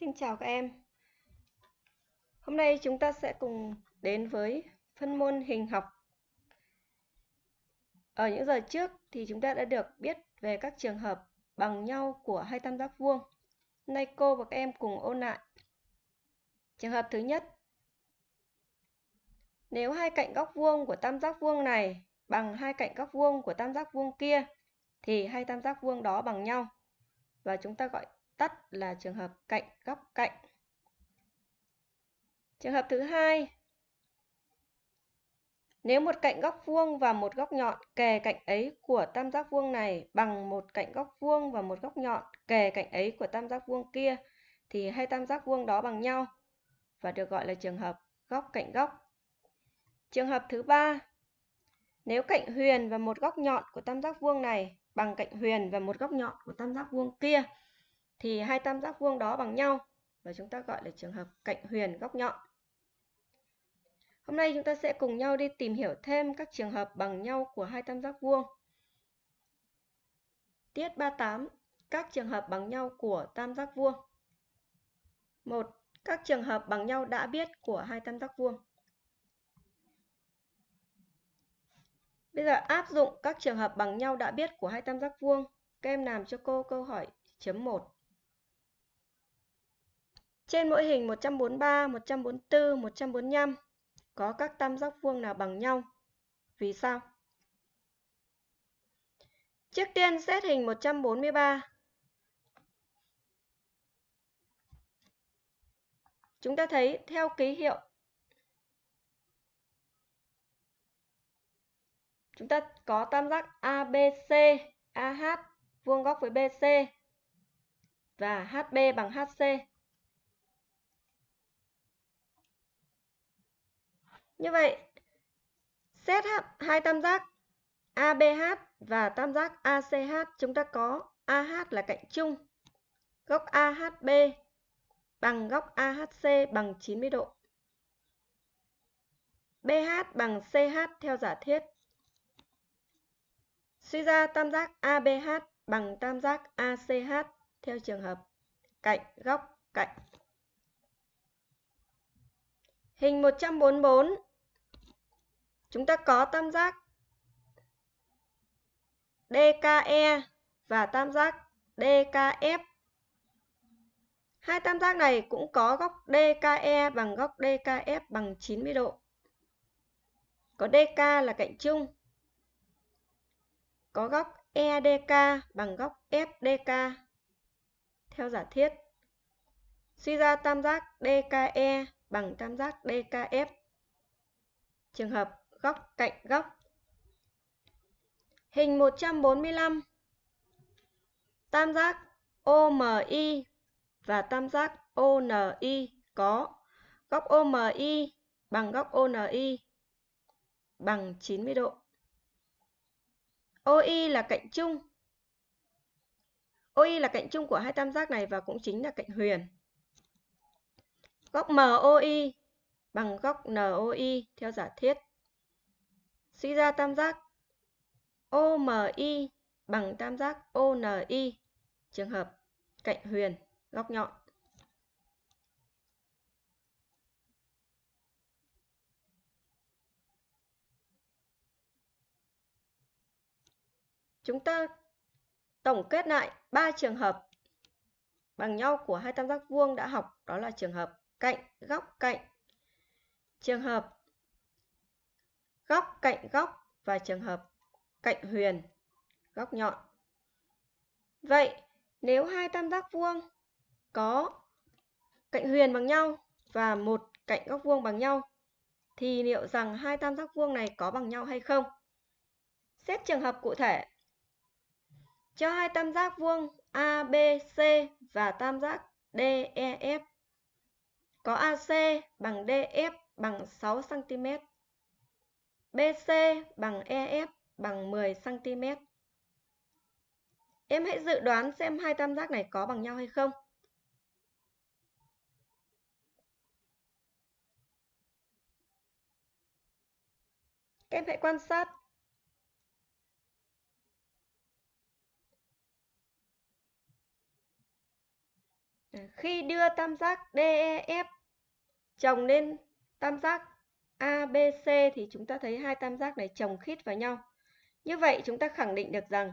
Xin chào các em. Hôm nay chúng ta sẽ cùng đến với phân môn hình học. Ở những giờ trước thì chúng ta đã được biết về các trường hợp bằng nhau của hai tam giác vuông. Hôm nay cô và các em cùng ôn lại. Trường hợp thứ nhất. Nếu hai cạnh góc vuông của tam giác vuông này bằng hai cạnh góc vuông của tam giác vuông kia thì hai tam giác vuông đó bằng nhau và chúng ta gọi tắt là trường hợp cạnh góc cạnh. Trường hợp thứ hai, nếu một cạnh góc vuông và một góc nhọn kề cạnh ấy của tam giác vuông này bằng một cạnh góc vuông và một góc nhọn kề cạnh ấy của tam giác vuông kia, thì hai tam giác vuông đó bằng nhau và được gọi là trường hợp góc cạnh góc. Trường hợp thứ ba, nếu cạnh huyền và một góc nhọn của tam giác vuông này bằng cạnh huyền và một góc nhọn của tam giác vuông kia thì hai tam giác vuông đó bằng nhau và chúng ta gọi là trường hợp cạnh huyền góc nhọn. Hôm nay chúng ta sẽ cùng nhau đi tìm hiểu thêm các trường hợp bằng nhau của hai tam giác vuông. Tiết 38. Các trường hợp bằng nhau của tam giác vuông. 1. Các trường hợp bằng nhau đã biết của hai tam giác vuông. Bây giờ áp dụng các trường hợp bằng nhau đã biết của hai tam giác vuông. Các em làm cho cô câu hỏi chấm 1. Trên mỗi hình 143, 144, 145 có các tam giác vuông nào bằng nhau? Vì sao? Trước tiên xét hình 143. Chúng ta thấy theo ký hiệu Chúng ta có tam giác ABC, AH vuông góc với BC và HB bằng HC. Như vậy, xét hai tam giác ABH và tam giác ACH chúng ta có AH là cạnh chung. Góc AHB bằng góc AHC bằng 90 độ. BH bằng CH theo giả thiết. Suy ra tam giác ABH bằng tam giác ACH theo trường hợp cạnh góc cạnh. Hình 144 chúng ta có tam giác DKE và tam giác DKF. Hai tam giác này cũng có góc DKE bằng góc DKF bằng 90 độ. Có DK là cạnh chung. Có góc EDK bằng góc FDK. Theo giả thiết, suy ra tam giác DKE bằng tam giác DKF. Trường hợp góc cạnh góc. Hình 145 Tam giác OMI và tam giác ONI có góc OMI bằng góc ONI bằng 90 độ. OI là cạnh chung. OI là cạnh chung của hai tam giác này và cũng chính là cạnh huyền. Góc MOI bằng góc NOI theo giả thiết Suy ra tam giác OMI bằng tam giác ONI, trường hợp cạnh huyền, góc nhọn. Chúng ta tổng kết lại ba trường hợp bằng nhau của hai tam giác vuông đã học, đó là trường hợp cạnh, góc cạnh, trường hợp góc cạnh góc và trường hợp cạnh huyền góc nhọn vậy nếu hai tam giác vuông có cạnh huyền bằng nhau và một cạnh góc vuông bằng nhau thì liệu rằng hai tam giác vuông này có bằng nhau hay không xét trường hợp cụ thể cho hai tam giác vuông ABC và tam giác DEF có AC bằng DF bằng 6 cm BC bằng EF bằng 10 cm. Em hãy dự đoán xem hai tam giác này có bằng nhau hay không. Các em hãy quan sát. À, khi đưa tam giác DEF chồng lên tam giác ABC thì chúng ta thấy hai tam giác này chồng khít vào nhau. Như vậy chúng ta khẳng định được rằng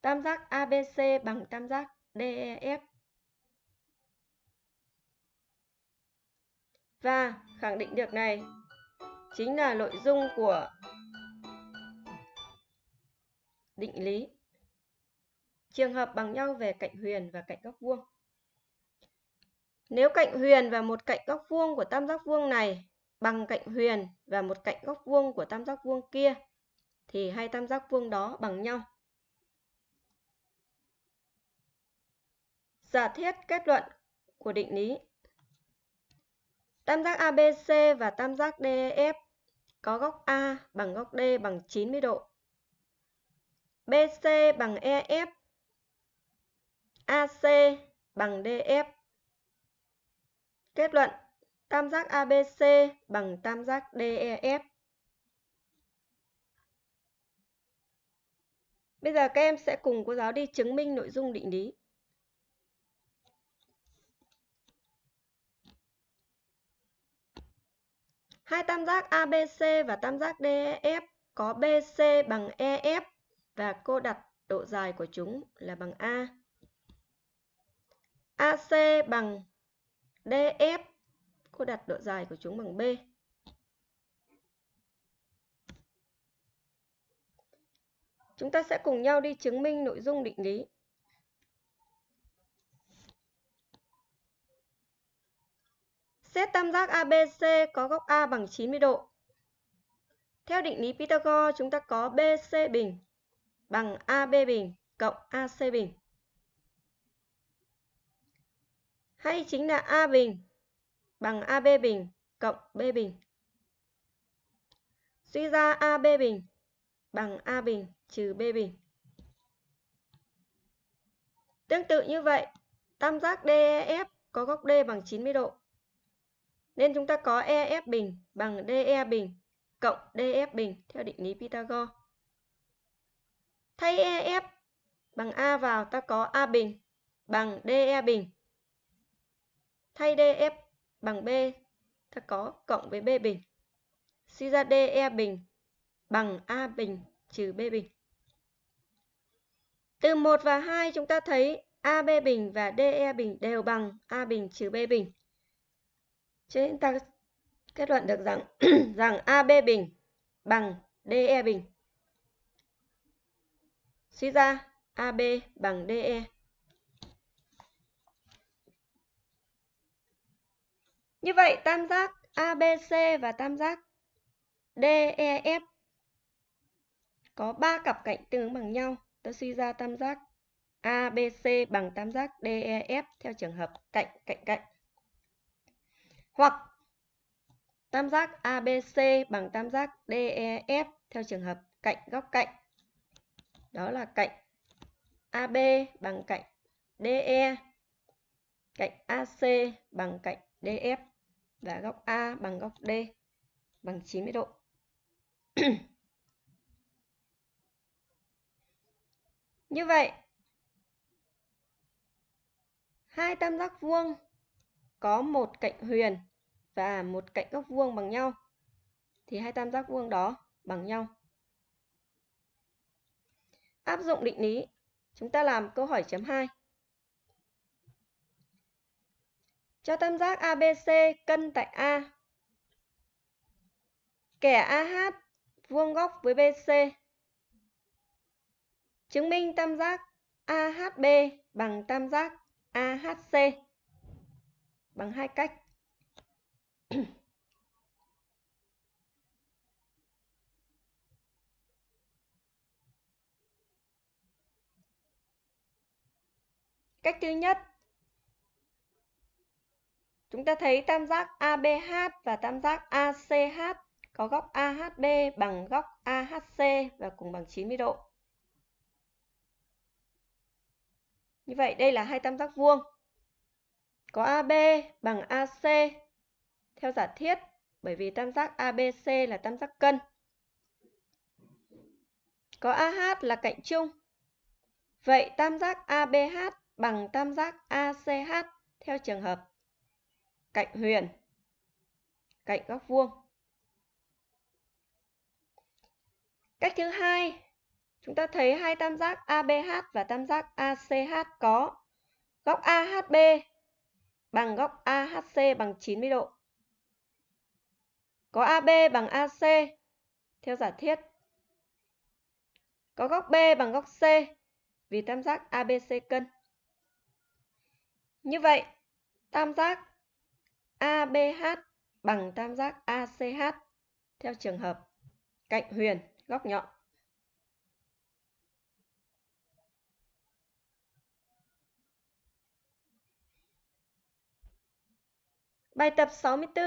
tam giác ABC bằng tam giác DEF. Và khẳng định được này chính là nội dung của định lý. Trường hợp bằng nhau về cạnh huyền và cạnh góc vuông. Nếu cạnh huyền và một cạnh góc vuông của tam giác vuông này bằng cạnh huyền và một cạnh góc vuông của tam giác vuông kia thì hai tam giác vuông đó bằng nhau. Giả thiết kết luận của định lý Tam giác ABC và tam giác DEF có góc A bằng góc D bằng 90 độ. BC bằng EF. AC bằng DF. E kết luận Tam giác ABC bằng tam giác DEF. Bây giờ các em sẽ cùng cô giáo đi chứng minh nội dung định lý. Hai tam giác ABC và tam giác DEF có BC bằng EF và cô đặt độ dài của chúng là bằng A. AC bằng DF e cô đặt độ dài của chúng bằng B. Chúng ta sẽ cùng nhau đi chứng minh nội dung định lý. Xét tam giác ABC có góc A bằng 90 độ. Theo định lý Pythagore, chúng ta có BC bình bằng AB bình cộng AC bình. Hay chính là A bình bằng AB bình cộng B bình. Suy ra AB bình bằng A bình trừ B bình. Tương tự như vậy, tam giác DEF có góc D bằng 90 độ. Nên chúng ta có EF bình bằng DE bình cộng DF e, bình theo định lý Pythagore. Thay EF bằng A vào ta có A bình bằng DE bình. Thay DF e, bằng b ta có cộng với b bình. Suy ra DE bình bằng A bình trừ B bình. Từ 1 và 2 chúng ta thấy AB bình và DE bình đều bằng A bình trừ B bình. Cho nên ta kết luận được rằng rằng AB bình bằng DE bình. Suy ra AB bằng DE Như vậy tam giác ABC và tam giác DEF có 3 cặp cạnh tương ứng bằng nhau. tôi suy ra tam giác ABC bằng tam giác DEF theo trường hợp cạnh cạnh cạnh. Hoặc tam giác ABC bằng tam giác DEF theo trường hợp cạnh góc cạnh. Đó là cạnh AB bằng cạnh DE, cạnh AC bằng cạnh DF. E và góc A bằng góc D bằng 90 độ. Như vậy, hai tam giác vuông có một cạnh huyền và một cạnh góc vuông bằng nhau thì hai tam giác vuông đó bằng nhau. Áp dụng định lý, chúng ta làm câu hỏi chấm 2. Cho tam giác ABC cân tại A. Kẻ AH vuông góc với BC. Chứng minh tam giác AHB bằng tam giác AHC bằng hai cách. Cách thứ nhất, Chúng ta thấy tam giác ABH và tam giác ACH có góc AHB bằng góc AHC và cùng bằng 90 độ. Như vậy đây là hai tam giác vuông. Có AB bằng AC theo giả thiết bởi vì tam giác ABC là tam giác cân. Có AH là cạnh chung. Vậy tam giác ABH bằng tam giác ACH theo trường hợp cạnh huyền cạnh góc vuông cách thứ hai chúng ta thấy hai tam giác ABH và tam giác ACH có góc AHB bằng góc AHC bằng 90 độ. Có AB bằng AC theo giả thiết. Có góc B bằng góc C vì tam giác ABC cân. Như vậy, tam giác ABH bằng tam giác ACH theo trường hợp cạnh huyền góc nhọn. Bài tập 64.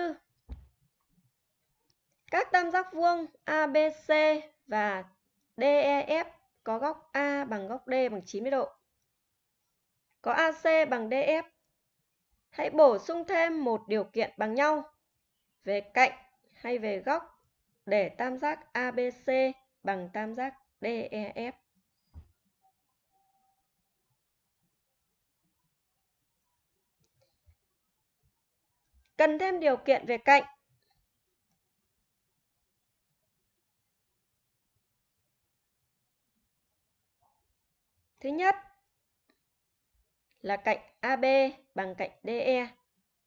Các tam giác vuông ABC và DEF có góc A bằng góc D bằng 90 độ. Có AC bằng DF e hãy bổ sung thêm một điều kiện bằng nhau về cạnh hay về góc để tam giác ABC bằng tam giác DEF. Cần thêm điều kiện về cạnh. Thứ nhất là cạnh AB bằng cạnh DE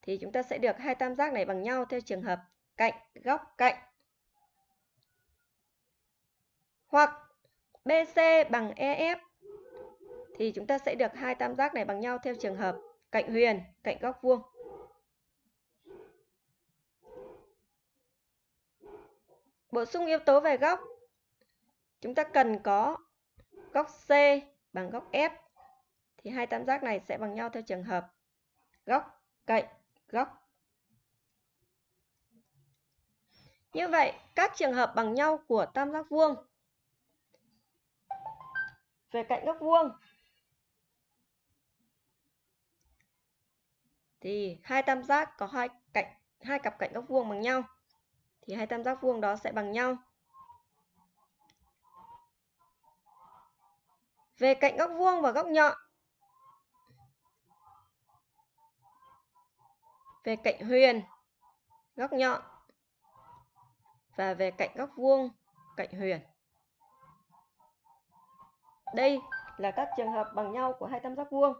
thì chúng ta sẽ được hai tam giác này bằng nhau theo trường hợp cạnh góc cạnh. Hoặc BC bằng EF thì chúng ta sẽ được hai tam giác này bằng nhau theo trường hợp cạnh huyền, cạnh góc vuông. Bổ sung yếu tố về góc. Chúng ta cần có góc C bằng góc F thì hai tam giác này sẽ bằng nhau theo trường hợp góc cạnh góc. Như vậy, các trường hợp bằng nhau của tam giác vuông về cạnh góc vuông thì hai tam giác có hai cạnh hai cặp cạnh góc vuông bằng nhau thì hai tam giác vuông đó sẽ bằng nhau. Về cạnh góc vuông và góc nhọn về cạnh huyền góc nhọn và về cạnh góc vuông cạnh huyền đây là các trường hợp bằng nhau của hai tam giác vuông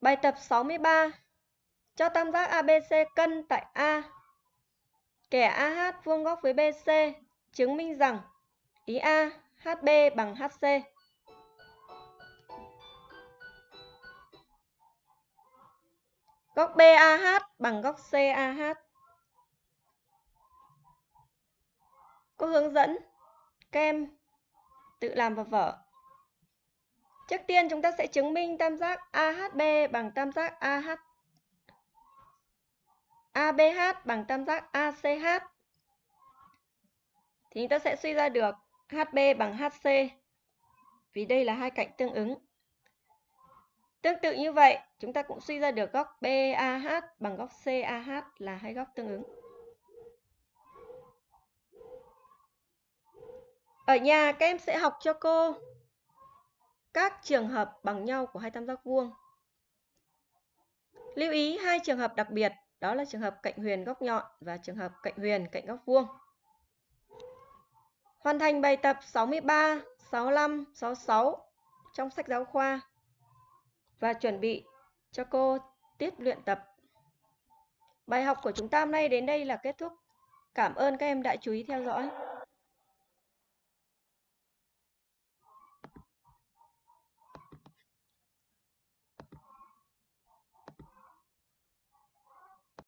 Bài tập 63 cho tam giác ABC cân tại A. Kẻ AH vuông góc với BC chứng minh rằng ý A HB bằng HC. Góc BAH bằng góc CAH. Có hướng dẫn kem tự làm vào vở. Trước tiên chúng ta sẽ chứng minh tam giác AHB bằng tam giác AH. ABH bằng tam giác ACH. Thì chúng ta sẽ suy ra được HB bằng HC vì đây là hai cạnh tương ứng. Tương tự như vậy, chúng ta cũng suy ra được góc BAH bằng góc CAH là hai góc tương ứng. Ở nhà các em sẽ học cho cô các trường hợp bằng nhau của hai tam giác vuông. Lưu ý hai trường hợp đặc biệt, đó là trường hợp cạnh huyền góc nhọn và trường hợp cạnh huyền cạnh góc vuông. Hoàn thành bài tập 63, 65, 66 trong sách giáo khoa và chuẩn bị cho cô tiết luyện tập. Bài học của chúng ta hôm nay đến đây là kết thúc. Cảm ơn các em đã chú ý theo dõi.